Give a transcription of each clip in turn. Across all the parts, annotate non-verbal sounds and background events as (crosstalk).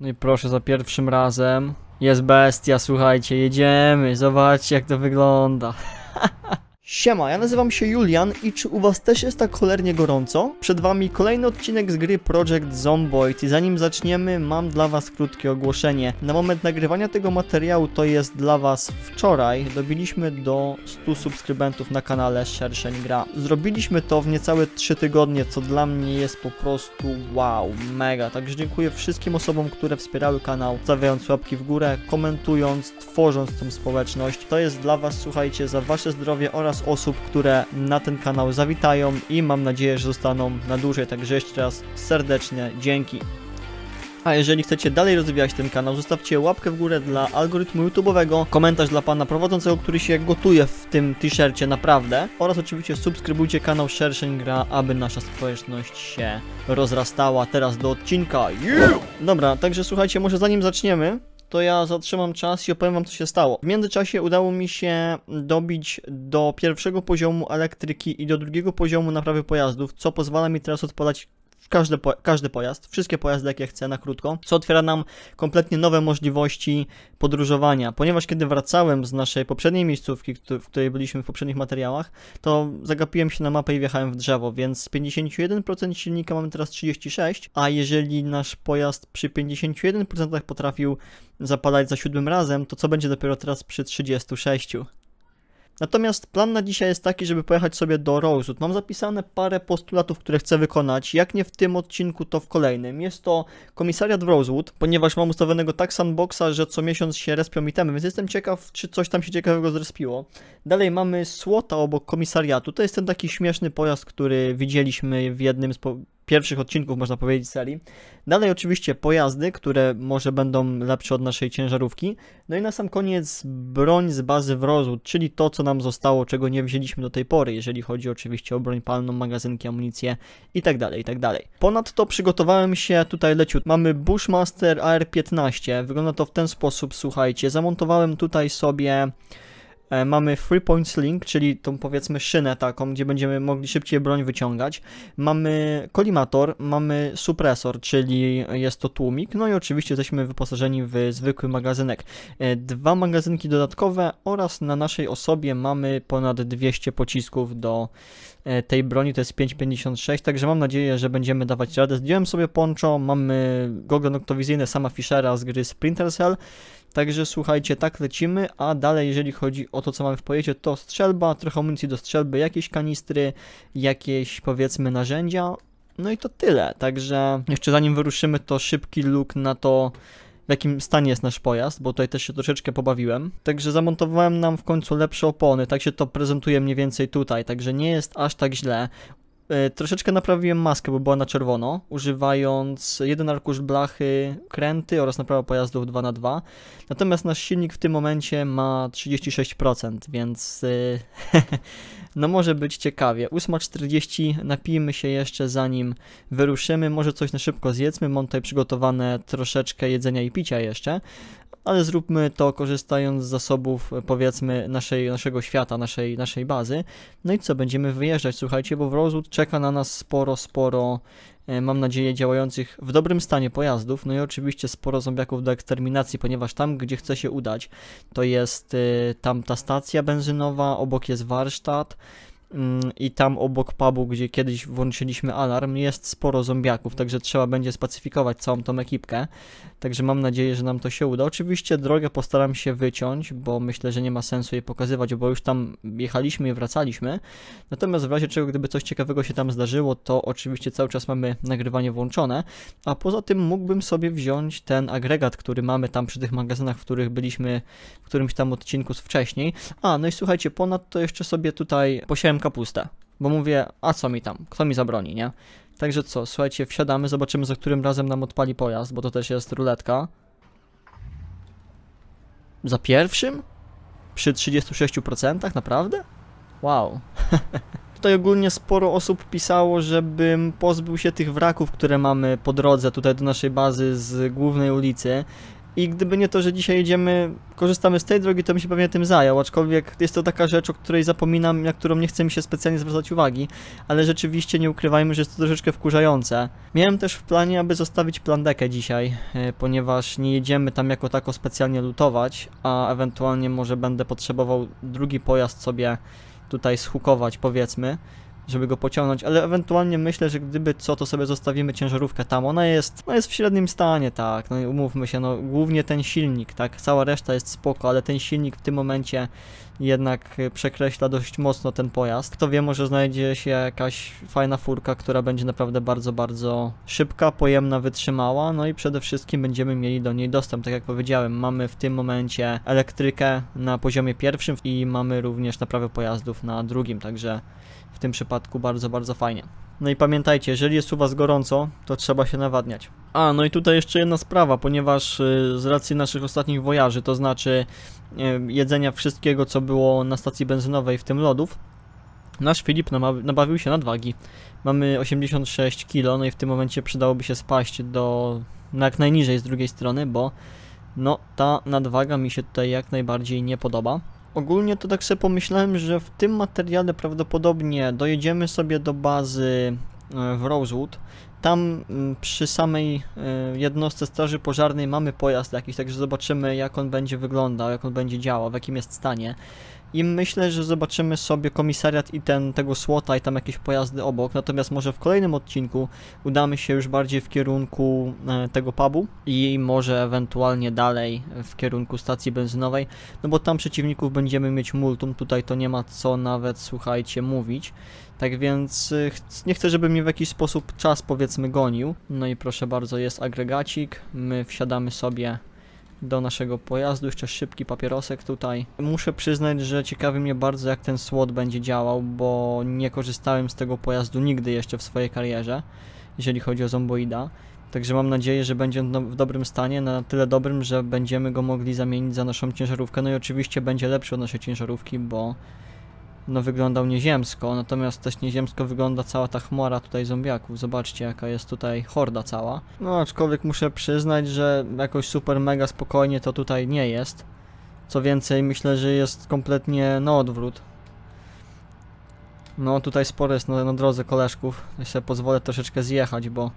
No i proszę za pierwszym razem. Jest bestia, słuchajcie, jedziemy. Zobaczcie jak to wygląda. (laughs) Siema, ja nazywam się Julian i czy u was też jest tak cholernie gorąco? Przed wami kolejny odcinek z gry Project Zomboid i zanim zaczniemy mam dla was krótkie ogłoszenie. Na moment nagrywania tego materiału to jest dla was wczoraj, dobiliśmy do 100 subskrybentów na kanale Szerszeń Gra. Zrobiliśmy to w niecałe 3 tygodnie, co dla mnie jest po prostu wow, mega. Także dziękuję wszystkim osobom, które wspierały kanał, stawiając łapki w górę, komentując, tworząc tą społeczność. To jest dla was, słuchajcie, za wasze zdrowie oraz osób, które na ten kanał zawitają i mam nadzieję, że zostaną na dłużej, także jeszcze raz serdeczne dzięki. A jeżeli chcecie dalej rozwijać ten kanał, zostawcie łapkę w górę dla algorytmu YouTube'owego, komentarz dla pana prowadzącego, który się gotuje w tym t-shircie naprawdę oraz oczywiście subskrybujcie kanał Szerszeń Gra, aby nasza społeczność się rozrastała. Teraz do odcinka. Yeah! Dobra, także słuchajcie, może zanim zaczniemy, to ja zatrzymam czas i opowiem wam, co się stało. W międzyczasie udało mi się dobić do pierwszego poziomu elektryki i do drugiego poziomu naprawy pojazdów, co pozwala mi teraz odpalać każdy, po, każdy pojazd, wszystkie pojazdy, jakie chcę na krótko, co otwiera nam kompletnie nowe możliwości podróżowania, ponieważ kiedy wracałem z naszej poprzedniej miejscówki, w której byliśmy w poprzednich materiałach, to zagapiłem się na mapę i wjechałem w drzewo, więc z 51% silnika mamy teraz 36, a jeżeli nasz pojazd przy 51% potrafił zapadać za siódmym razem, to co będzie dopiero teraz przy 36? Natomiast plan na dzisiaj jest taki, żeby pojechać sobie do Rosewood. Mam zapisane parę postulatów, które chcę wykonać. Jak nie w tym odcinku, to w kolejnym. Jest to komisariat w Rosewood, ponieważ mam ustawionego tak sandboxa, że co miesiąc się respią itemy, więc jestem ciekaw, czy coś tam się ciekawego zrespiło. Dalej mamy Słota obok komisariatu. To jest ten taki śmieszny pojazd, który widzieliśmy w jednym z po pierwszych odcinków, można powiedzieć, serii. Dalej oczywiście pojazdy, które może będą lepsze od naszej ciężarówki. No i na sam koniec broń z bazy wrozu, czyli to, co nam zostało, czego nie wzięliśmy do tej pory, jeżeli chodzi oczywiście o broń palną, magazynki, amunicję itd., tak itd. Tak Ponadto przygotowałem się tutaj leciut. Mamy Bushmaster AR-15. Wygląda to w ten sposób, słuchajcie. Zamontowałem tutaj sobie E, mamy Free Points Link, czyli tą powiedzmy szynę taką, gdzie będziemy mogli szybciej broń wyciągać. Mamy kolimator, mamy supresor, czyli jest to tłumik, no i oczywiście jesteśmy wyposażeni w zwykły magazynek. E, dwa magazynki dodatkowe oraz na naszej osobie mamy ponad 200 pocisków do e, tej broni, to jest 5.56, także mam nadzieję, że będziemy dawać radę. Zdjąłem sobie poncho, mamy gogle noktowizyjne sama Fischera z gry Sprinter Cell, Także słuchajcie, tak lecimy, a dalej jeżeli chodzi o to, co mamy w pojecie, to strzelba, trochę amunicji do strzelby, jakieś kanistry, jakieś powiedzmy narzędzia, no i to tyle. Także jeszcze zanim wyruszymy, to szybki look na to, w jakim stanie jest nasz pojazd, bo tutaj też się troszeczkę pobawiłem. Także zamontowałem nam w końcu lepsze opony, tak się to prezentuje mniej więcej tutaj, także nie jest aż tak źle. E, troszeczkę naprawiłem maskę, bo była na czerwono, używając jeden arkusz blachy kręty oraz naprawa pojazdów 2x2. Natomiast nasz silnik w tym momencie ma 36%, więc e, (laughs) no może być ciekawie. 8.40, napijmy się jeszcze zanim wyruszymy, może coś na szybko zjedzmy, mam tutaj przygotowane troszeczkę jedzenia i picia jeszcze ale zróbmy to korzystając z zasobów, e, powiedzmy, naszej, naszego świata, naszej, naszej bazy. No i co, będziemy wyjeżdżać, słuchajcie, bo w Rosewood czeka na nas sporo, sporo, e, mam nadzieję, działających w dobrym stanie pojazdów, no i oczywiście sporo zombiaków do eksterminacji, ponieważ tam, gdzie chce się udać, to jest e, tam ta stacja benzynowa, obok jest warsztat, mm, i tam obok pubu, gdzie kiedyś włączyliśmy alarm, jest sporo zombiaków, także trzeba będzie spacyfikować całą tą ekipkę. Także mam nadzieję, że nam to się uda. Oczywiście drogę postaram się wyciąć, bo myślę, że nie ma sensu jej pokazywać, bo już tam jechaliśmy i wracaliśmy. Natomiast w razie czego, gdyby coś ciekawego się tam zdarzyło, to oczywiście cały czas mamy nagrywanie włączone. A poza tym mógłbym sobie wziąć ten agregat, który mamy tam przy tych magazynach, w których byliśmy w którymś tam odcinku z wcześniej. A, no i słuchajcie, ponadto jeszcze sobie tutaj posiałem kapustę bo mówię, a co mi tam, kto mi zabroni, nie? Także co, słuchajcie, wsiadamy, zobaczymy za którym razem nam odpali pojazd, bo to też jest ruletka. Za pierwszym? Przy 36%? Naprawdę? Wow. (laughs) tutaj ogólnie sporo osób pisało, żebym pozbył się tych wraków, które mamy po drodze tutaj do naszej bazy z głównej ulicy. I gdyby nie to, że dzisiaj jedziemy, korzystamy z tej drogi, to bym się pewnie tym zajął, aczkolwiek jest to taka rzecz, o której zapominam, na którą nie chcę mi się specjalnie zwracać uwagi, ale rzeczywiście nie ukrywajmy, że jest to troszeczkę wkurzające. Miałem też w planie, aby zostawić plandekę dzisiaj, e, ponieważ nie jedziemy tam jako tako specjalnie lutować, a ewentualnie może będę potrzebował drugi pojazd sobie tutaj schukować, powiedzmy, żeby go pociągnąć, ale ewentualnie myślę, że gdyby co, to sobie zostawimy ciężarówkę tam. Ona jest, no jest w średnim stanie, tak, no i umówmy się, no głównie ten silnik, tak, cała reszta jest spoko, ale ten silnik w tym momencie jednak y, przekreśla dość mocno ten pojazd. Kto wie, może znajdzie się jakaś fajna furka, która będzie naprawdę bardzo, bardzo szybka, pojemna, wytrzymała, no i przede wszystkim będziemy mieli do niej dostęp. Tak jak powiedziałem, mamy w tym momencie elektrykę na poziomie pierwszym i mamy również naprawę pojazdów na drugim, także w tym przypadku bardzo, bardzo fajnie. No i pamiętajcie, jeżeli jest u Was gorąco, to trzeba się nawadniać. A, no i tutaj jeszcze jedna sprawa, ponieważ y, z racji naszych ostatnich wojaży, to znaczy y, jedzenia wszystkiego, co było na stacji benzynowej, w tym lodów, nasz Filip nabawił się nadwagi. Mamy 86 kg, no i w tym momencie przydałoby się spaść do no jak najniżej z drugiej strony, bo no ta nadwaga mi się tutaj jak najbardziej nie podoba. Ogólnie to tak sobie pomyślałem, że w tym materiale prawdopodobnie dojedziemy sobie do bazy y, w Rosewood, tam mm, przy samej e, jednostce straży pożarnej mamy pojazd jakiś, także zobaczymy jak on będzie wyglądał, jak on będzie działał, w jakim jest stanie. I myślę, że zobaczymy sobie komisariat i ten, tego słota i tam jakieś pojazdy obok, natomiast może w kolejnym odcinku udamy się już bardziej w kierunku e, tego pubu i może ewentualnie dalej w kierunku stacji benzynowej, no bo tam przeciwników będziemy mieć multum, tutaj to nie ma co nawet, słuchajcie, mówić. Tak więc e, nie chcę, żeby mi w jakiś sposób czas, powiedzmy, powiedzmy gonił. No i proszę bardzo, jest agregacik. My wsiadamy sobie do naszego pojazdu, jeszcze szybki papierosek tutaj. Muszę przyznać, że ciekawi mnie bardzo jak ten słod będzie działał, bo nie korzystałem z tego pojazdu nigdy jeszcze w swojej karierze, jeżeli chodzi o Zomboida. Także mam nadzieję, że będzie on w no-, dobrym stanie, na tyle dobrym, że będziemy go mogli zamienić za naszą ciężarówkę. No i oczywiście będzie lepszy od naszej ciężarówki, bo no wyglądał nieziemsko, natomiast też nieziemsko wygląda cała ta chmara tutaj zombiaków. Zobaczcie jaka jest tutaj horda cała. No aczkolwiek muszę przyznać, że jakoś super mega spokojnie to tutaj nie jest. Co więcej myślę, że jest kompletnie na odwrót. No tutaj sporo jest na, na drodze koleżków. Ja sobie pozwolę troszeczkę zjechać, bo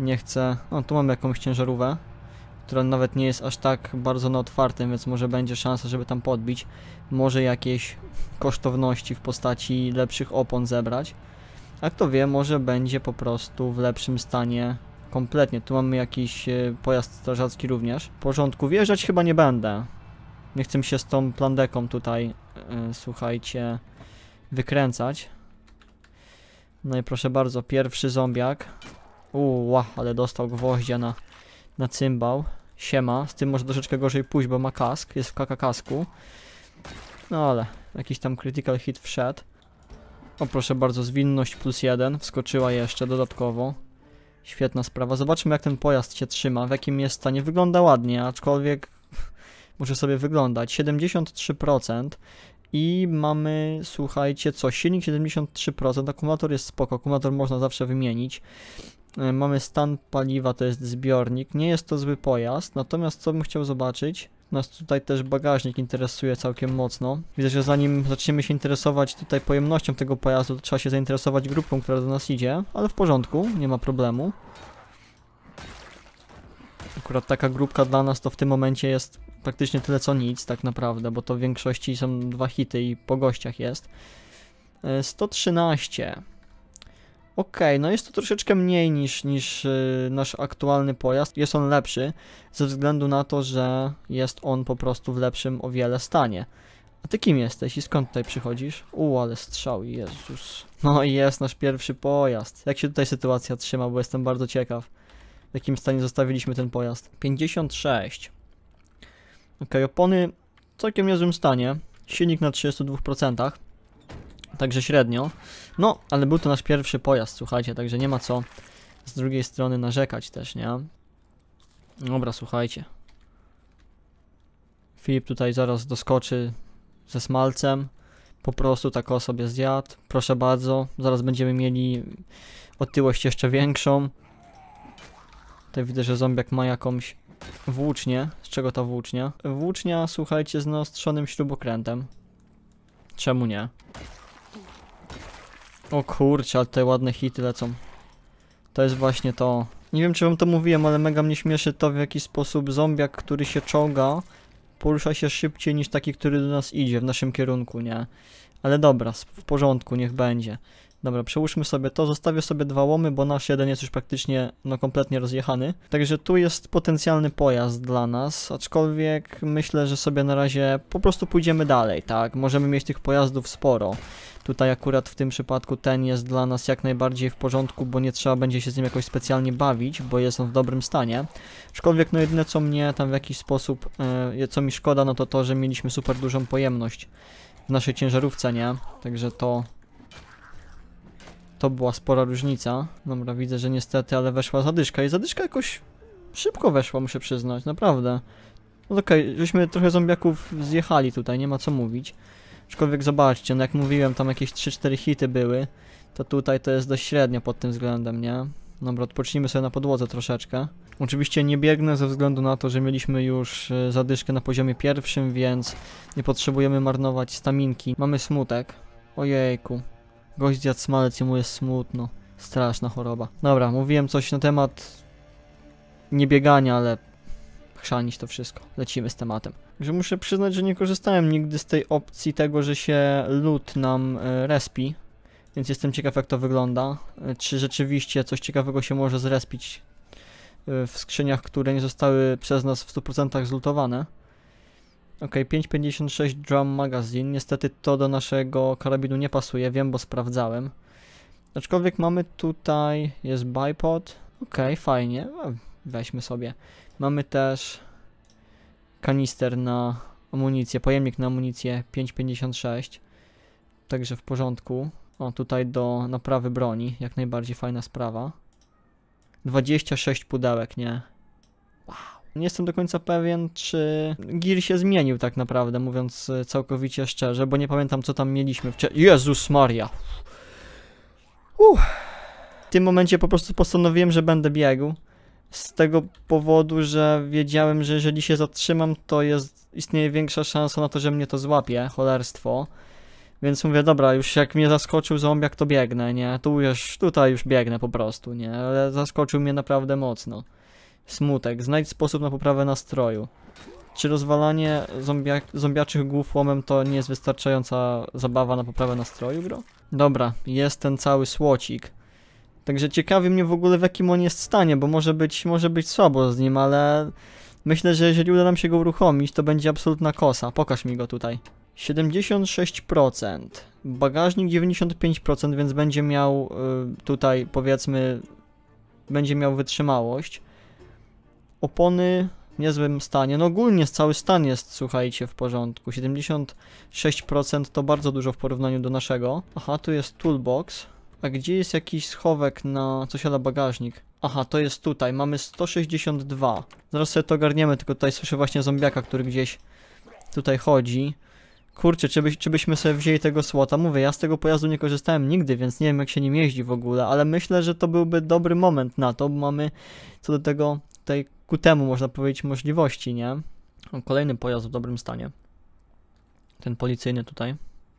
nie chcę... No tu mam jakąś ciężarówkę która nawet nie jest aż tak bardzo na otwartym, więc może będzie szansa, żeby tam podbić. Może jakieś kosztowności w postaci lepszych opon zebrać. A kto wie, może będzie po prostu w lepszym stanie kompletnie. Tu mamy jakiś e, pojazd strażacki również. W porządku, wjeżdżać chyba nie będę. Nie chcę się z tą plandeką tutaj, yy, słuchajcie, wykręcać. No i proszę bardzo, pierwszy zombiak. Uła, ale dostał gwoździa na, na cymbał siema, z tym może troszeczkę gorzej pójść, bo ma kask, jest w kaka kasku. No ale, jakiś tam critical hit wszedł. O proszę bardzo, zwinność plus jeden, wskoczyła jeszcze dodatkowo. Świetna sprawa, zobaczmy jak ten pojazd się trzyma, w jakim jest stanie. Wygląda ładnie, aczkolwiek (laughs) muszę sobie wyglądać. 73% i mamy, słuchajcie, co, silnik 73%, akumulator jest spoko, akumulator można zawsze wymienić. E, mamy stan paliwa, to jest zbiornik. Nie jest to zły pojazd, natomiast co bym chciał zobaczyć, nas tutaj też bagażnik interesuje całkiem mocno. Widzę, że zanim zaczniemy się interesować tutaj pojemnością tego pojazdu, to trzeba się zainteresować grupą, która do nas idzie, ale w porządku, nie ma problemu. Akurat taka grupka dla nas to w tym momencie jest praktycznie tyle co nic tak naprawdę, bo to w większości są dwa hity i po gościach jest. 113 e, Ok, no jest to troszeczkę mniej niż, niż y, nasz aktualny pojazd. Jest on lepszy ze względu na to, że jest on po prostu w lepszym o wiele stanie. A ty kim jesteś i skąd tutaj przychodzisz? U, ale strzał, Jezus. No i jest nasz pierwszy pojazd. Jak się tutaj sytuacja trzyma, bo jestem bardzo ciekaw, w jakim stanie zostawiliśmy ten pojazd. 56. Ok, opony w całkiem niezłym stanie. Silnik na 32% także średnio. No, ale był to nasz pierwszy pojazd, słuchajcie, także nie ma co z drugiej strony narzekać też, nie? Dobra, słuchajcie. Filip tutaj zaraz doskoczy ze smalcem. Po prostu tak o sobie zjadł. Proszę bardzo, zaraz będziemy mieli otyłość jeszcze większą. Tutaj widzę, że zombiak ma jakąś włócznię. Z czego ta włócznia? Włócznia, słuchajcie, z naostrzonym śrubokrętem. Czemu nie? O kurcze, ale te ładne hity lecą. To jest właśnie to. Nie wiem, czy wam to mówiłem, ale mega mnie śmieszy to, w jaki sposób zombiak, który się czołga, porusza się szybciej niż taki, który do nas idzie, w naszym kierunku, nie? Ale dobra, w porządku, niech będzie. Dobra, przełóżmy sobie to, zostawię sobie dwa łomy, bo nasz jeden jest już praktycznie, no kompletnie rozjechany. Także tu jest potencjalny pojazd dla nas, aczkolwiek myślę, że sobie na razie po prostu pójdziemy dalej, tak? Możemy mieć tych pojazdów sporo. Tutaj akurat w tym przypadku ten jest dla nas jak najbardziej w porządku, bo nie trzeba będzie się z nim jakoś specjalnie bawić, bo jest on w dobrym stanie. Aczkolwiek no jedyne co mnie tam w jakiś sposób, yy, co mi szkoda, no to to, że mieliśmy super dużą pojemność w naszej ciężarówce, nie? Także to... To była spora różnica. Dobra, widzę, że niestety, ale weszła zadyszka i zadyszka jakoś szybko weszła, muszę przyznać, naprawdę. No okej, okay, żeśmy trochę zombiaków zjechali tutaj, nie ma co mówić. Aczkolwiek zobaczcie, no jak mówiłem, tam jakieś 3-4 hity były. To tutaj to jest dość średnio pod tym względem, nie? Dobra, odpocznijmy sobie na podłodze troszeczkę. Oczywiście nie biegnę ze względu na to, że mieliśmy już e, zadyszkę na poziomie pierwszym, więc nie potrzebujemy marnować staminki. Mamy smutek. Ojejku. Gość zjadł smalec, jemu jest smutno. Straszna choroba. Dobra, mówiłem coś na temat nie biegania, ale chrzanić to wszystko. Lecimy z tematem. Także muszę przyznać, że nie korzystałem nigdy z tej opcji tego, że się lód nam e, respi. Więc jestem ciekaw jak to wygląda. E, czy rzeczywiście coś ciekawego się może zrespić e, w skrzyniach, które nie zostały przez nas w 100% zlutowane. Ok, 5.56 Drum Magazine. Niestety to do naszego karabinu nie pasuje, wiem, bo sprawdzałem. Aczkolwiek mamy tutaj, jest bipod. Ok, fajnie, weźmy sobie. Mamy też kanister na amunicję, pojemnik na amunicję 5,56 także w porządku o tutaj do naprawy broni jak najbardziej fajna sprawa 26 pudełek, nie wow. nie jestem do końca pewien czy gir się zmienił tak naprawdę mówiąc e, całkowicie szczerze, bo nie pamiętam co tam mieliśmy wcześniej, Jezus Maria Uff. w tym momencie po prostu postanowiłem, że będę biegł z tego powodu, że wiedziałem, że jeżeli się zatrzymam, to jest, istnieje większa szansa na to, że mnie to złapie, cholerstwo. Więc mówię, dobra, już jak mnie zaskoczył zombiak, to biegnę, nie? Tu już, tutaj już biegnę po prostu, nie? Ale zaskoczył mnie naprawdę mocno. Smutek. Znajdź sposób na poprawę nastroju. Czy rozwalanie zombia zombiaczych głów łomem to nie jest wystarczająca zabawa na poprawę nastroju, bro? Dobra, jest ten cały słocik. Także ciekawi mnie w ogóle w jakim on jest stanie, bo może być, może być słabo z nim, ale myślę, że jeżeli uda nam się go uruchomić, to będzie absolutna kosa. Pokaż mi go tutaj. 76%, bagażnik 95%, więc będzie miał y, tutaj powiedzmy, będzie miał wytrzymałość. Opony w niezłym stanie, no ogólnie cały stan jest, słuchajcie, w porządku. 76% to bardzo dużo w porównaniu do naszego. Aha, tu jest toolbox. A gdzie jest jakiś schowek na co siada bagażnik? Aha, to jest tutaj. Mamy 162. Zaraz sobie to ogarniemy, tylko tutaj słyszę właśnie zombiaka, który gdzieś tutaj chodzi. Kurczę, czy, by, czy byśmy sobie wzięli tego słota? Mówię, ja z tego pojazdu nie korzystałem nigdy, więc nie wiem jak się nim jeździ w ogóle, ale myślę, że to byłby dobry moment na to, bo mamy co do tego, tej ku temu można powiedzieć możliwości, nie? kolejny pojazd w dobrym stanie. Ten policyjny tutaj.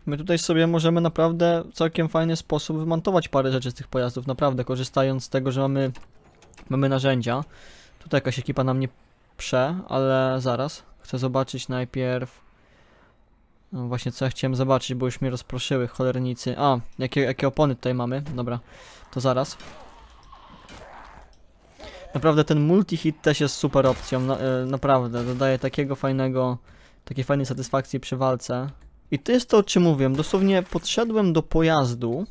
My tutaj sobie możemy naprawdę w całkiem fajny sposób wymontować parę rzeczy z tych pojazdów, naprawdę, korzystając z tego, że mamy, mamy narzędzia. Tutaj jakaś ekipa na mnie prze, ale zaraz. Chcę zobaczyć najpierw... No właśnie, co ja chciałem zobaczyć, bo już mnie rozproszyły cholernicy. A, jakie, jakie opony tutaj mamy. Dobra, to zaraz. Naprawdę ten multi-hit też jest super opcją, na, e, naprawdę. Dodaje takiego fajnego, takiej fajnej satysfakcji przy walce. I to jest to, o czym mówiłem. Dosłownie podszedłem do pojazdu,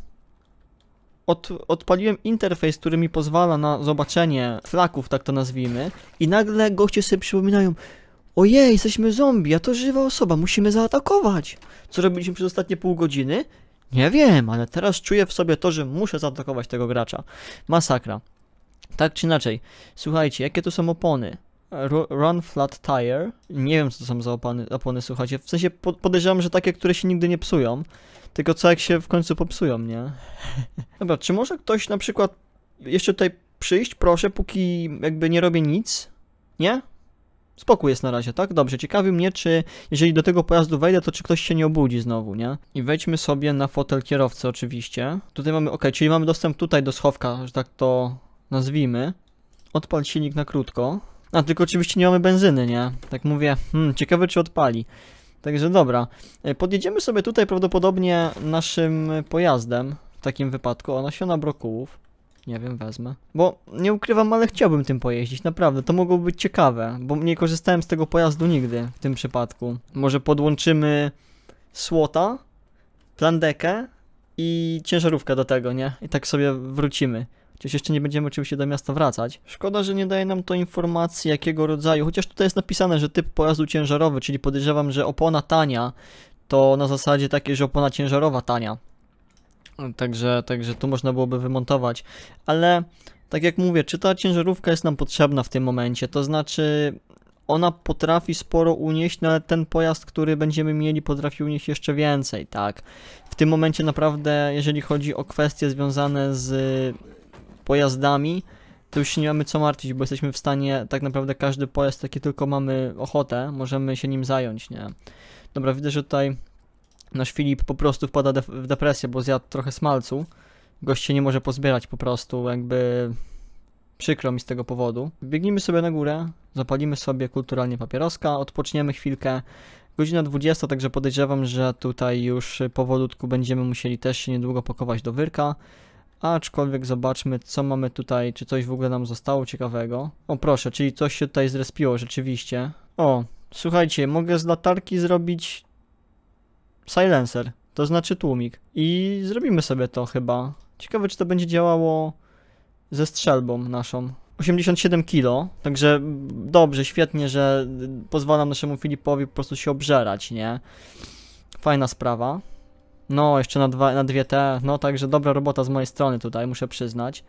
od, odpaliłem interfejs, który mi pozwala na zobaczenie flaków, tak to nazwijmy, i nagle goście sobie przypominają, ojej, jesteśmy zombie, a to żywa osoba, musimy zaatakować. Co robiliśmy przez ostatnie pół godziny? Nie wiem, ale teraz czuję w sobie to, że muszę zaatakować tego gracza. Masakra. Tak czy inaczej, słuchajcie, jakie to są opony? Run Flat Tire. Nie wiem, co to są za opony, opony słuchajcie. W sensie podejrzewam, że takie, które się nigdy nie psują. Tylko co jak się w końcu popsują, nie? (laughs) Dobra, czy może ktoś na przykład jeszcze tutaj przyjść, proszę, póki jakby nie robię nic? Nie? Spokój jest na razie, tak? Dobrze, ciekawi mnie, czy jeżeli do tego pojazdu wejdę, to czy ktoś się nie obudzi znowu, nie? I wejdźmy sobie na fotel kierowcy oczywiście. Tutaj mamy, ok, czyli mamy dostęp tutaj do schowka, że tak to nazwijmy. Odpal silnik na krótko. A, tylko oczywiście nie mamy benzyny, nie? Tak mówię, hmm, ciekawe czy odpali. Także dobra, e, podjedziemy sobie tutaj prawdopodobnie naszym pojazdem w takim wypadku. O, nasiona brokułów. Nie wiem, wezmę. Bo nie ukrywam, ale chciałbym tym pojeździć, naprawdę. To mogłoby być ciekawe, bo nie korzystałem z tego pojazdu nigdy w tym przypadku. Może podłączymy słota, plandekę i ciężarówkę do tego, nie? I tak sobie wrócimy. Chociaż jeszcze nie będziemy oczywiście do miasta wracać. Szkoda, że nie daje nam to informacji jakiego rodzaju, chociaż tutaj jest napisane, że typ pojazdu ciężarowy, czyli podejrzewam, że opona tania to na zasadzie takie, że opona ciężarowa tania. Także, także tu można byłoby wymontować, ale tak jak mówię, czy ta ciężarówka jest nam potrzebna w tym momencie, to znaczy ona potrafi sporo unieść, no ale ten pojazd, który będziemy mieli, potrafi unieść jeszcze więcej, tak. W tym momencie naprawdę, jeżeli chodzi o kwestie związane z pojazdami, to już się nie mamy co martwić, bo jesteśmy w stanie tak naprawdę każdy pojazd, jaki tylko mamy ochotę, możemy się nim zająć, nie? Dobra, widzę, że tutaj nasz Filip po prostu wpada de w depresję, bo zjadł trochę smalcu. Gość się nie może pozbierać po prostu, jakby przykro mi z tego powodu. Biegnijmy sobie na górę, zapalimy sobie kulturalnie papieroska, odpoczniemy chwilkę. Godzina 20, także podejrzewam, że tutaj już powolutku będziemy musieli też się niedługo pakować do wyrka. Aczkolwiek zobaczmy, co mamy tutaj, czy coś w ogóle nam zostało ciekawego. O proszę, czyli coś się tutaj zrespiło rzeczywiście. O, słuchajcie, mogę z latarki zrobić silencer, to znaczy tłumik. I zrobimy sobie to chyba. Ciekawe, czy to będzie działało ze strzelbą naszą. 87 kilo, także dobrze, świetnie, że pozwalam naszemu Filipowi po prostu się obżerać, nie? Fajna sprawa. No, jeszcze na, dwa, na dwie te. No, także dobra robota z mojej strony tutaj, muszę przyznać.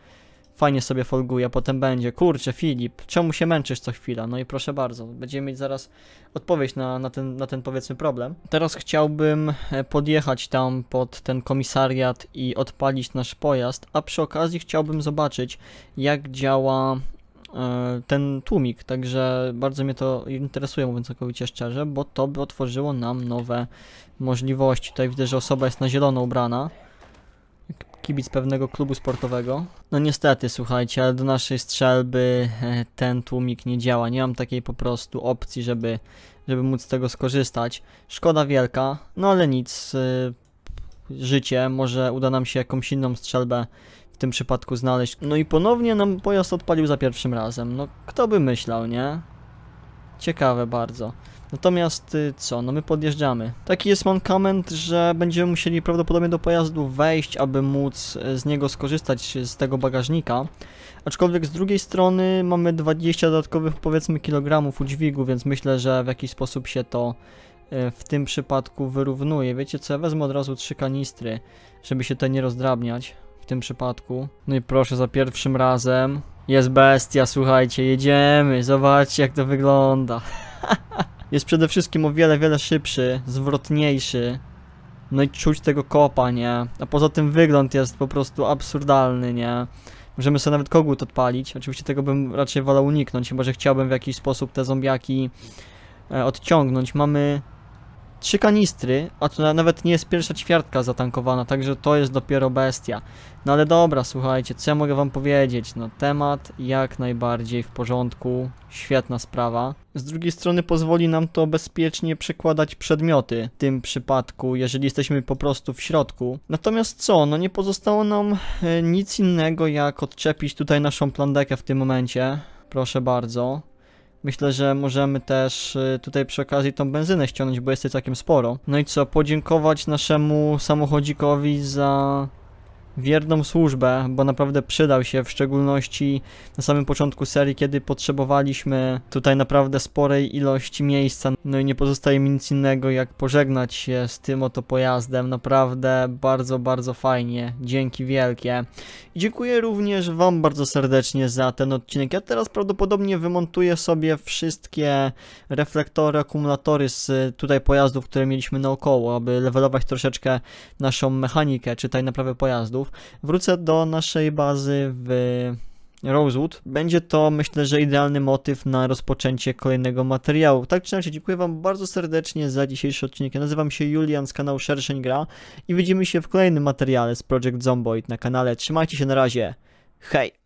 Fajnie sobie folguje, potem będzie. Kurczę, Filip, czemu się męczysz co chwila? No i proszę bardzo, będziemy mieć zaraz odpowiedź na, na, ten, na ten, powiedzmy, problem. Teraz chciałbym e, podjechać tam pod ten komisariat i odpalić nasz pojazd, a przy okazji chciałbym zobaczyć, jak działa E, ten tłumik, także bardzo mnie to interesuje, mówiąc całkowicie szczerze, bo to by otworzyło nam nowe możliwości. Tutaj widzę, że osoba jest na zielono ubrana, kibic pewnego klubu sportowego. No niestety, słuchajcie, ale do naszej strzelby e, ten tłumik nie działa. Nie mam takiej po prostu opcji, żeby, żeby móc z tego skorzystać. Szkoda wielka, no ale nic. E, życie, może uda nam się jakąś inną strzelbę tym przypadku znaleźć. No i ponownie nam pojazd odpalił za pierwszym razem. No kto by myślał, nie? Ciekawe bardzo. Natomiast y, co, no my podjeżdżamy. Taki jest mankament, że będziemy musieli prawdopodobnie do pojazdu wejść, aby móc y, z niego skorzystać, y, z tego bagażnika. Aczkolwiek z drugiej strony mamy 20 dodatkowych powiedzmy kilogramów udźwigu, więc myślę, że w jakiś sposób się to w tym przypadku wyrównuje. Wiecie co, ja wezmę od razu trzy kanistry, żeby się te nie rozdrabniać tym przypadku. No i proszę za pierwszym razem. Jest bestia, słuchajcie, jedziemy, zobaczcie jak to wygląda. (laughs) jest przede wszystkim o wiele, wiele szybszy, zwrotniejszy. No i czuć tego kopa, nie? A poza tym wygląd jest po prostu absurdalny, nie? Możemy sobie nawet kogut odpalić. Oczywiście tego bym raczej wolał uniknąć, chyba że chciałbym w jakiś sposób te zombiaki e, odciągnąć. Mamy trzy kanistry, a to nawet nie jest pierwsza ćwiartka zatankowana, także to jest dopiero bestia. No ale dobra, słuchajcie, co ja mogę wam powiedzieć? No temat jak najbardziej w porządku, świetna sprawa. Z drugiej strony pozwoli nam to bezpiecznie przekładać przedmioty w tym przypadku, jeżeli jesteśmy po prostu w środku. Natomiast co, no nie pozostało nam e, nic innego jak odczepić tutaj naszą plandekę w tym momencie. Proszę bardzo. Myślę, że możemy też y, tutaj przy okazji tą benzynę ściągnąć, bo jest jej całkiem sporo. No i co, podziękować naszemu samochodzikowi za wierną służbę, bo naprawdę przydał się, w szczególności na samym początku serii, kiedy potrzebowaliśmy tutaj naprawdę sporej ilości miejsca. No i nie pozostaje mi nic innego, jak pożegnać się z tym oto pojazdem. Naprawdę bardzo, bardzo fajnie. Dzięki wielkie. I dziękuję również Wam bardzo serdecznie za ten odcinek. Ja teraz prawdopodobnie wymontuję sobie wszystkie reflektory, akumulatory z tutaj pojazdów, które mieliśmy naokoło, aby levelować troszeczkę naszą mechanikę, czytaj naprawę pojazdu samochodów. Wrócę do naszej bazy w Rosewood. Będzie to myślę, że idealny motyw na rozpoczęcie kolejnego materiału. Tak czy inaczej, dziękuję Wam bardzo serdecznie za dzisiejszy odcinek. Ja nazywam się Julian z kanału Szerszeń Gra i widzimy się w kolejnym materiale z Project Zomboid na kanale. Trzymajcie się na razie. Hej!